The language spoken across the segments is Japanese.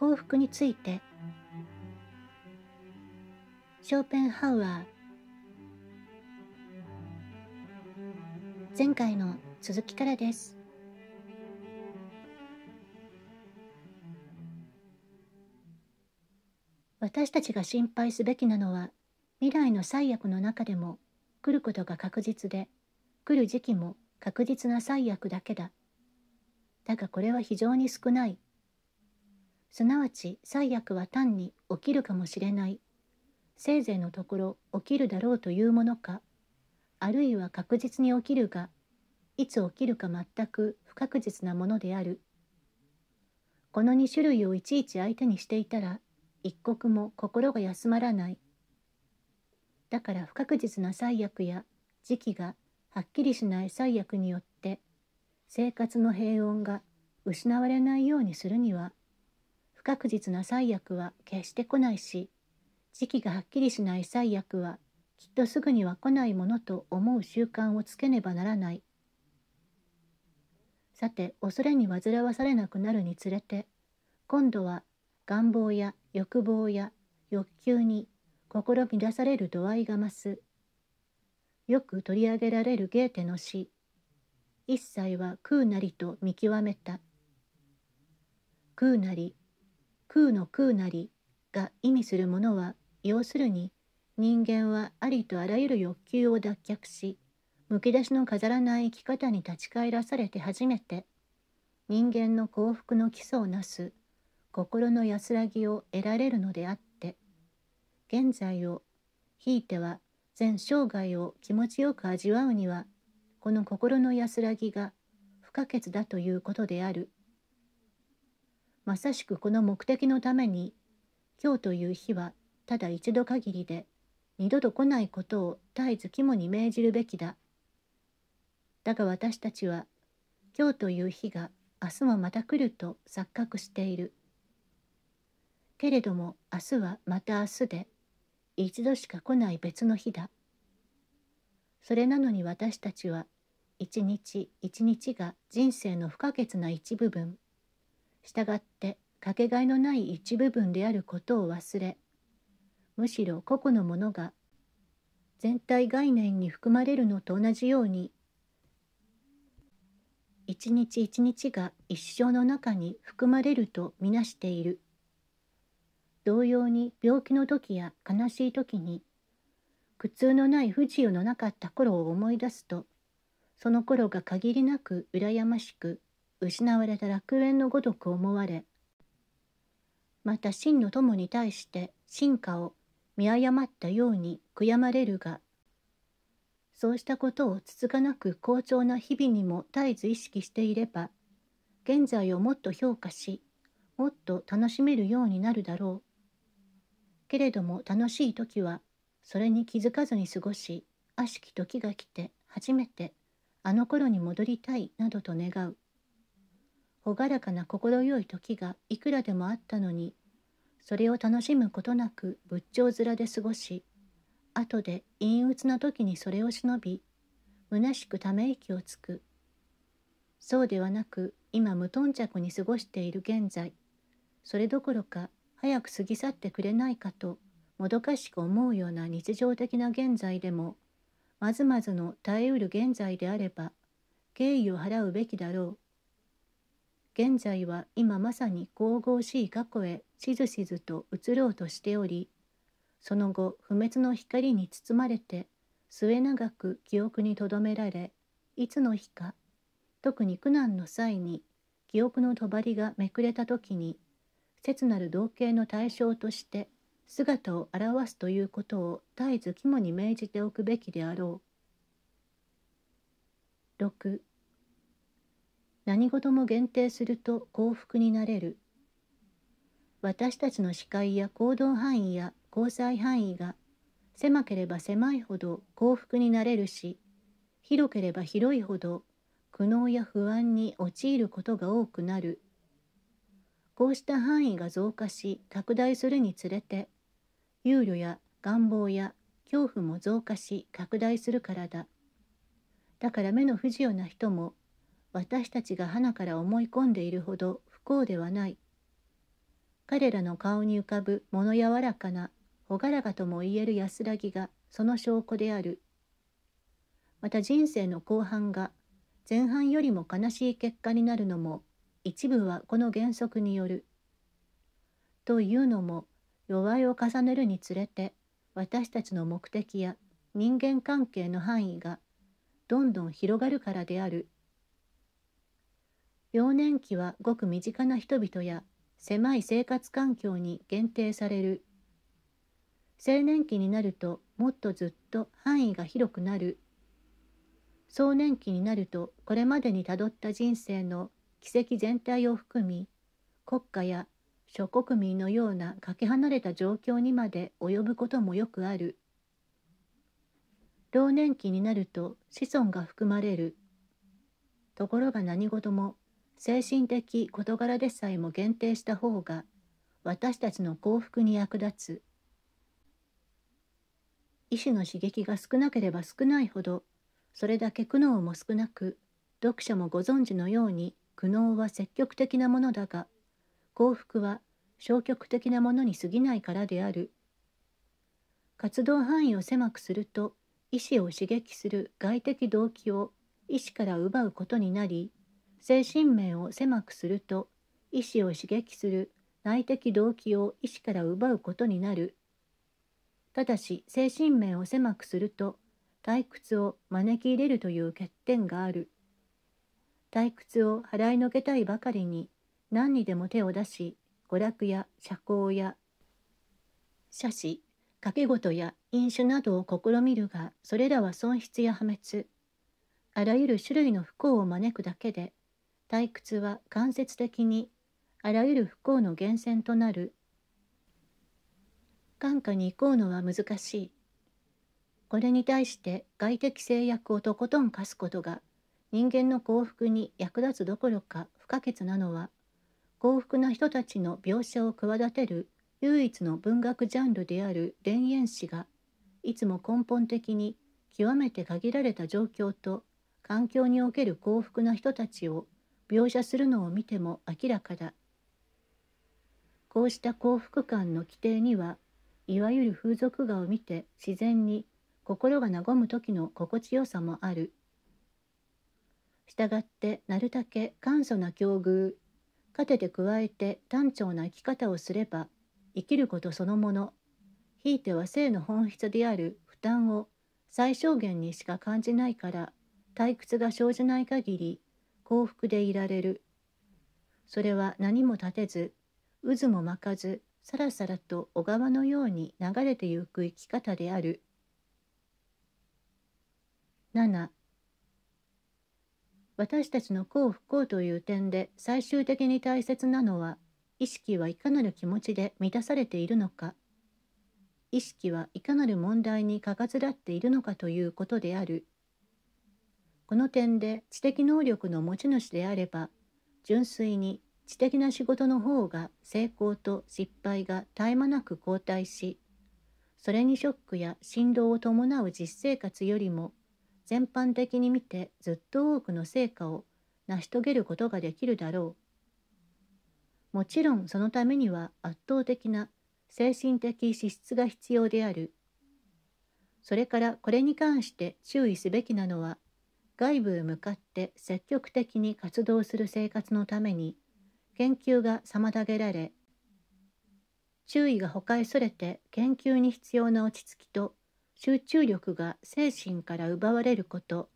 幸福についてショーペンハウアー前回の続きからです私たちが心配すべきなのは未来の最悪の中でも来ることが確実で来る時期も確実な最悪だけだだがこれは非常に少ないすなわち最悪は単に起きるかもしれないせいぜいのところ起きるだろうというものかあるいは確実に起きるがいつ起きるか全く不確実なものであるこの2種類をいちいち相手にしていたら一刻も心が休まらないだから不確実な最悪や時期がはっきりしない最悪によって生活の平穏が失われないようにするには不確実な最悪は決して来ないし時期がはっきりしない最悪はきっとすぐには来ないものと思う習慣をつけねばならないさて恐れに煩わされなくなるにつれて今度は願望や欲望や欲求に心乱される度合いが増すよく取り上げられるゲーテの詩「一切は空なりと見極めた」「空なり空の空なりが意味するものは要するに人間はありとあらゆる欲求を脱却しむき出しの飾らない生き方に立ち返らされて初めて人間の幸福の基礎をなす心の安らぎを得られるのであって現在をひいては全生涯を気持ちよく味わうにはこの心の安らぎが不可欠だということである。まさしくこの目的のために今日という日はただ一度限りで二度と来ないことを絶えず肝に銘じるべきだ。だが私たちは今日という日が明日もまた来ると錯覚している。けれども明日はまた明日で一度しか来ない別の日だ。それなのに私たちは一日一日が人生の不可欠な一部分従ってかけがえのない一部分であることを忘れむしろ個々のものが全体概念に含まれるのと同じように一日一日が一生の中に含まれるとみなしている同様に病気の時や悲しい時に苦痛のない不自由のなかった頃を思い出すとその頃が限りなく羨ましく失われた楽園のごとく思われまた真の友に対して進化を見誤ったように悔やまれるがそうしたことをつつかなく好調な日々にも絶えず意識していれば現在をもっと評価しもっと楽しめるようになるだろうけれども楽しい時はそれに気づかずに過ごし悪しき時が来て初めてあの頃に戻りたいなどと願う。朗らかな心よい時がいくらでもあったのにそれを楽しむことなく仏頂面で過ごし後で陰鬱な時にそれを忍び虚しくため息をつくそうではなく今無頓着に過ごしている現在それどころか早く過ぎ去ってくれないかともどかしく思うような日常的な現在でもまずまずの耐えうる現在であれば敬意を払うべきだろう現在は今まさに神々しい過去へしずしずと移ろうとしておりその後不滅の光に包まれて末永く記憶にとどめられいつの日か特に苦難の際に記憶の帳がめくれた時に切なる同型の対象として姿を表すということを絶えず肝に銘じておくべきであろう。6何事も限定すると幸福になれる私たちの視界や行動範囲や交際範囲が狭ければ狭いほど幸福になれるし広ければ広いほど苦悩や不安に陥ることが多くなるこうした範囲が増加し拡大するにつれて憂慮や願望や恐怖も増加し拡大するからだだから目の不自由な人も私たちが花から思い込んでいるほど不幸ではない。彼らの顔に浮かぶ物柔らかな、朗らかともいえる安らぎがその証拠である。また人生の後半が前半よりも悲しい結果になるのも一部はこの原則による。というのも弱いを重ねるにつれて私たちの目的や人間関係の範囲がどんどん広がるからである。幼年期はごく身近な人々や狭い生活環境に限定される青年期になるともっとずっと範囲が広くなる壮年期になるとこれまでにたどった人生の軌跡全体を含み国家や諸国民のようなかけ離れた状況にまで及ぶこともよくある老年期になると子孫が含まれるところが何事も精神的事柄でさえも限定した方が私たちの幸福に役立つ医師の刺激が少なければ少ないほどそれだけ苦悩も少なく読者もご存知のように苦悩は積極的なものだが幸福は消極的なものに過ぎないからである活動範囲を狭くすると意志を刺激する外的動機を意志から奪うことになり精神面を狭くすると意志を刺激する内的動機を意志から奪うことになるただし精神面を狭くすると退屈を招き入れるという欠点がある退屈を払いのけたいばかりに何にでも手を出し娯楽や社交や写真掛け事や飲酒などを試みるがそれらは損失や破滅あらゆる種類の不幸を招くだけで退屈は間接的にあらゆる不幸の源泉となる眼下に行こうのは難しいこれに対して外的制約をとことん課すことが人間の幸福に役立つどころか不可欠なのは幸福な人たちの描写を企てる唯一の文学ジャンルである田園詩がいつも根本的に極めて限られた状況と環境における幸福な人たちを描写するのを見ても明らかだこうした幸福感の規定にはいわゆる風俗画を見て自然に心が和む時の心地よさもあるしたがってなるだけ簡素な境遇糧てて加えて単調な生き方をすれば生きることそのものひいては性の本質である負担を最小限にしか感じないから退屈が生じない限り幸福でいられる。それは何も立てず、渦も巻かず、さらさらと小川のように流れてゆく生き方である。7私たちの幸不幸という点で最終的に大切なのは意識はいかなる気持ちで満たされているのか意識はいかなる問題にかかずらっているのかということであるこの点で知的能力の持ち主であれば純粋に知的な仕事の方が成功と失敗が絶え間なく後退しそれにショックや振動を伴う実生活よりも全般的に見てずっと多くの成果を成し遂げることができるだろうもちろんそのためには圧倒的な精神的資質が必要であるそれからこれに関して注意すべきなのは外部へ向かって積極的に活動する生活のために研究が妨げられ注意がほかへそれて研究に必要な落ち着きと集中力が精神から奪われること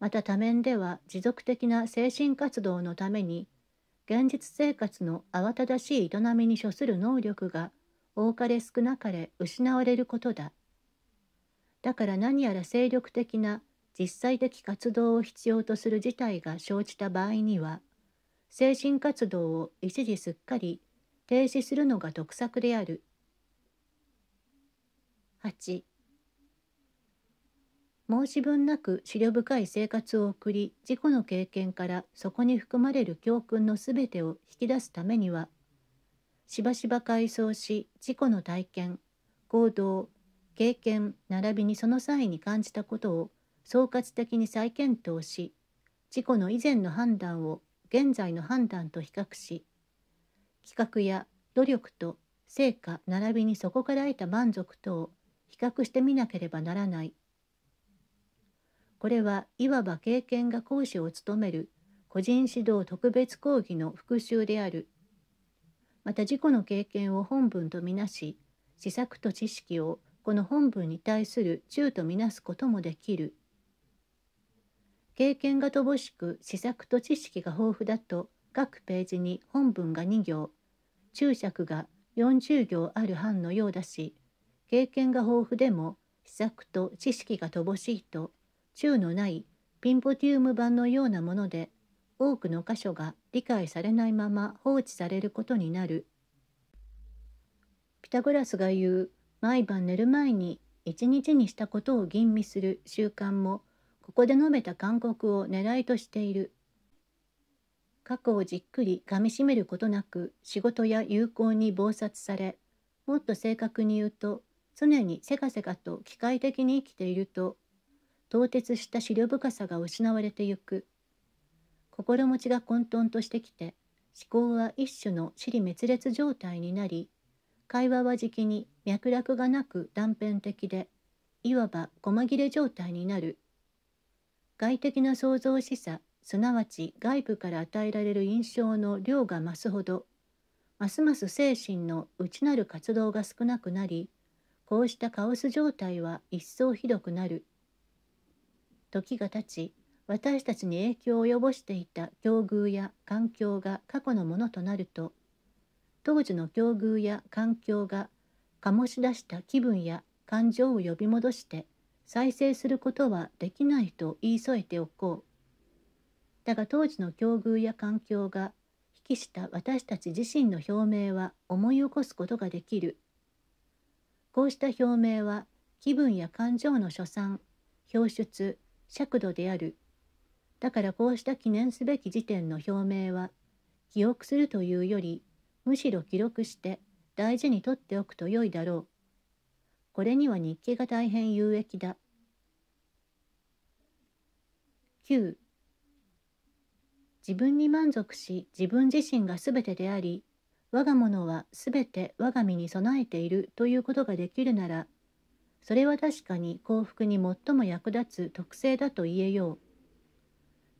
また多面では持続的な精神活動のために現実生活の慌ただしい営みに処する能力が多かれ少なかれ失われることだ。だから何やら精力的な実際的活動を必要とする事態が生じた場合には精神活動を一時すっかり停止するのが得策である。8申し分なく思慮深い生活を送り自己の経験からそこに含まれる教訓のすべてを引き出すためにはしばしば回想し自己の体験行動経験並びにその際に感じたことを総括的に再検討し事故の以前の判断を現在の判断と比較し企画や努力と成果並びにそこから得た満足とを比較してみなければならない。これはいわば経験が講師を務める個人指導特別講義の復習である。また自己の経験を本文とみなし、施策と知識をこの本文に対する中とみなすこともできる。経験が乏しく試作と知識が豊富だと各ページに本文が2行注釈が40行ある版のようだし経験が豊富でも試作と知識が乏しいと宙のないピンポティウム版のようなもので多くの箇所が理解されないまま放置されることになるピタゴラスが言う毎晩寝る前に一日にしたことを吟味する習慣もこで述べた勧告を狙いとしている過去をじっくりかみしめることなく仕事や友好に忙殺されもっと正確に言うと常にせかせかと機械的に生きていると凍結した思慮深さが失われてゆく心持ちが混沌としてきて思考は一種の尻滅裂状態になり会話はじきに脈絡がなく断片的でいわば細切れ状態になる外的な創造しさすなわち外部から与えられる印象の量が増すほどますます精神の内なる活動が少なくなりこうしたカオス状態は一層ひどくなる時が経ち私たちに影響を及ぼしていた境遇や環境が過去のものとなると当時の境遇や環境が醸し出した気分や感情を呼び戻して再生することはできないと言い添えておこう。だが当時の境遇や環境が引きした私たち自身の表明は思い起こすことができる。こうした表明は気分や感情の所産、表出、尺度である。だからこうした記念すべき時点の表明は記憶するというよりむしろ記録して大事にとっておくとよいだろう。れには日記が大変有益だ。9自分に満足し自分自身が全てであり我が物は全て我が身に備えているということができるならそれは確かに幸福に最も役立つ特性だと言えよう。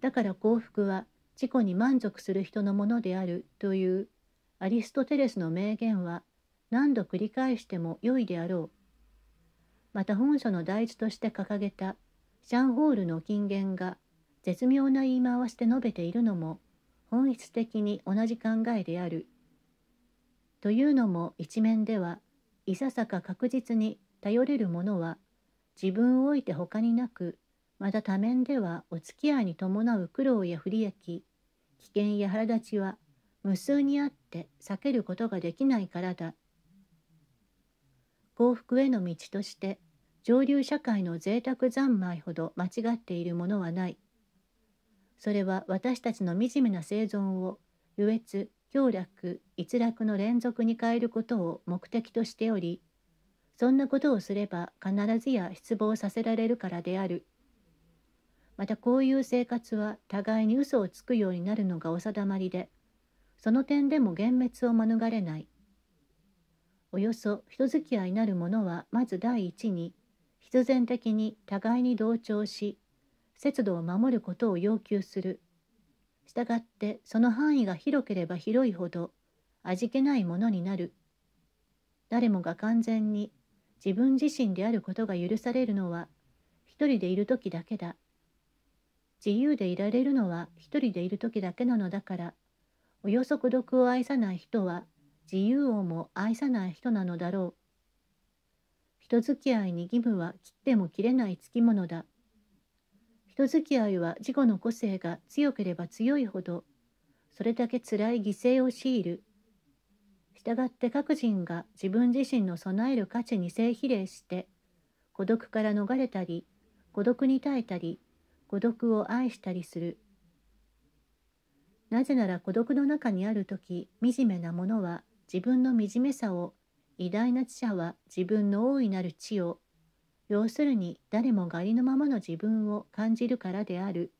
だから幸福は自己に満足する人のものであるというアリストテレスの名言は何度繰り返しても良いであろう。また本書の第一として掲げたシャンホールの金言が絶妙な言い回しで述べているのも本質的に同じ考えである。というのも一面ではいささか確実に頼れるものは自分を置いて他になくまた多面ではお付き合いに伴う苦労や不利益危険や腹立ちは無数にあって避けることができないからだ幸福への道として上流社会の贅沢三昧ほど間違っているものはない。それは私たちの惨めな生存を優越、強楽、逸落の連続に変えることを目的としており、そんなことをすれば必ずや失望させられるからである。またこういう生活は互いに嘘をつくようになるのがお定まりで、その点でも幻滅を免れない。およそ人付き合いなるものはまず第一に、必然的に互いに同調し節度を守ることを要求するしたがってその範囲が広ければ広いほど味気ないものになる誰もが完全に自分自身であることが許されるのは一人でいる時だけだ自由でいられるのは一人でいる時だけなのだからおよそ孤独を愛さない人は自由をも愛さない人なのだろう人付き合いに義務は切っても切れないつきものだ。人付き合いは自己の個性が強ければ強いほど、それだけ辛い犠牲を強いる。従って各人が自分自身の備える価値に性比例して、孤独から逃れたり、孤独に耐えたり、孤独を愛したりする。なぜなら孤独の中にある時、惨めなものは自分の惨めさを偉大な知者は自分の大いなる知を、要するに誰もがありのままの自分を感じるからである。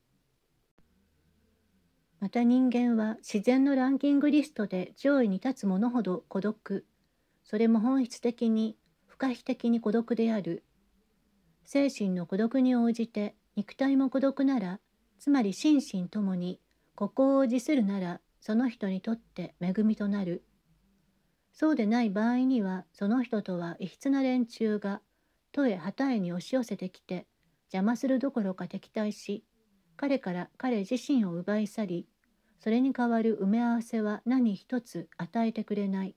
また人間は自然のランキングリストで上位に立つ者ほど孤独、それも本質的に不可避的に孤独である。精神の孤独に応じて肉体も孤独なら、つまり心身ともに孤高を辞するなら、その人にとって恵みとなる。そうでない場合にはその人とは異質な連中が都へ旗へに押し寄せてきて邪魔するどころか敵対し彼から彼自身を奪い去りそれに代わる埋め合わせは何一つ与えてくれない